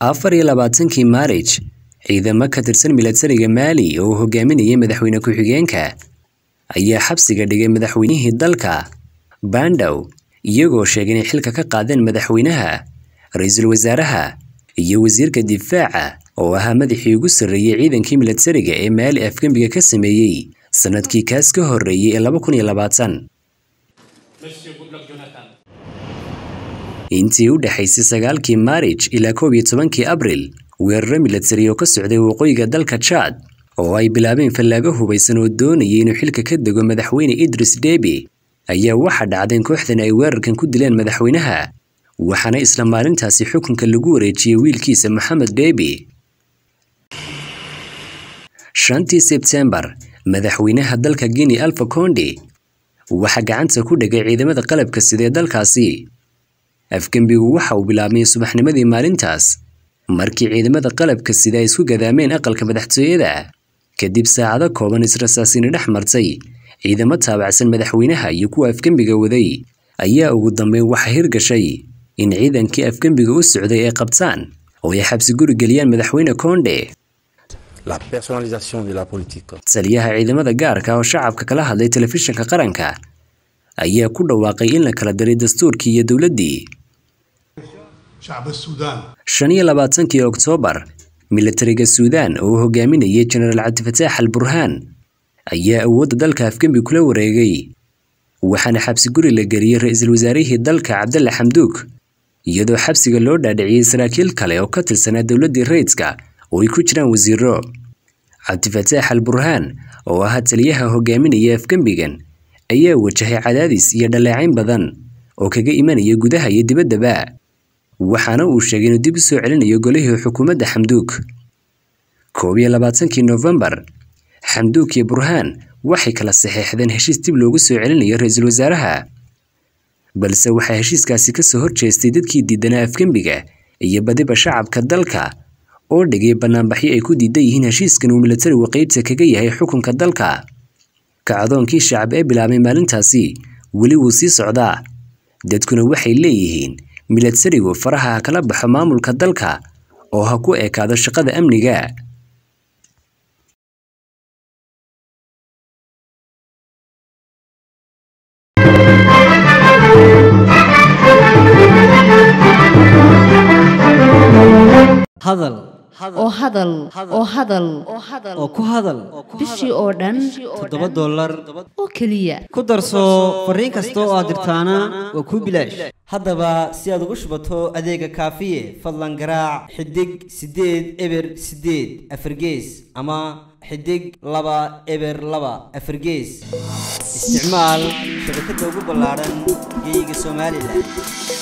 afar iyo labaatankii maarij ciidamo ka tirsan milatariga maali oo uu hogaaminayay madaxweyne ku-xigeenka ayaa xabsiga dhigay madaxweynihii dalka bandow iyagoo sheegay inay xilka ka qaadeen madaxweynaha ra-iisul wasaaraha iyo wasiirka difaaca oo ahaa madaxii ugu sarreeyey ciidankii milatariga ee maali afgembiga ka sameeyey sannadkii kaas ka horreeyey ee laba kun iyo labaatan intii u dhexaysay sagaalkii maarij ilaa koob iyo tobankii abril weeraro milatari oo ka socday waqooyiga dalka jaad oo ay bilaabeen fallaago hubaysan oo doonayay inuu xilka ka dego madaxweyne idris deebi ayaa waxaa dhacdeen kooxdan ay weerarkan ku dileen madaxweynaha waxaana isla maalintaasi xukunka lagu wareejiyey wiilkiisa moxamed deebi shantii sebtembar madaxweynaha dalka guinea alfa condi waxaa gacanta ku dhegay ciidamada qalabka sidee dalkaasi afgembigu waxa uu bilaabmay subaxnimadii maalintaas markii ciidamada qalabka sida ay isku gadaameen aqalka madaxtooyada kadib saacado kooban israsaasini dhex martay ciidamo taabacsan madaxweynaha iyo kuwa afgembiga waday ayaa ugu dambeyn waxa hirgashay in ciidankii afgembiga u socday ay qabtaan oo ay xabsi guri geliyaan madaxweyne koondhe taliyaha ciidamada gaarka oo shacabka kala hadlay telefishinka qaranka ayaa ku dhawaaqay in la kala diray dastuurkii iyo dowladdii shan iyo labaatankii oktoobar milatariga suudaan oo u hogaaminayay jenaraal cabdifataax al burhaan ayaa awoodda dalka afgembi kula wareegay waxaana xabsi guri la geliyey ra-iisul wasaarihii dalka cabdalla xamduug iyadoo xabsiga loo dhaadhiciyey saraakiil kale oo ka tirsanaa dowladdii rayidska oo ay ku jiraan wasiiro cabdifataax al burhaan oo ahaa taliyaha hogaaminaya afgembigan ayaa wajahay cadaadis iyo dhaleecayn badan oo kaga imanaya gudaha iyo dibaddaba waxaana uu sheegay inuu dib u soo celinayo golihii xukuumadda xamduug koob iyo labaatankii nofembar xamduug iyo burhaan waxay kala saxeexdeen heshiis dib loogu soo celinayo ra-iisul wasaaraha balse waxaa heshiiskaasi ka soo horjeestay dadkii diidanaa afgembiga iyo badiba shacabka dalka oo dhigay banaanbaxyo ay ku diidan yihiin heshiiskan uu milatari waqaybta kaga yahay xukunka dalka kacdoonkii shacab ee bilaabay maalintaasi weli wuu sii socdaa dadkuna waxay leeyihiin miladsarigu faraha kala baxo maamulka dalka oo ha ku ekaado shaqada amniga oo hadal oo hadal oo ku hadal bishii oo dhan toddoba dollar oo keliya ku darso fariin kasta oo aad dirtaana oo kuu bilaash haddaba si aad ugu shubato adeega kaafiye fadlan garaac xidig sideed eber siddeed afargees ama xidig laba eber laba afargees isticmaal shabakada ugu ballaaran geeyiga somalilan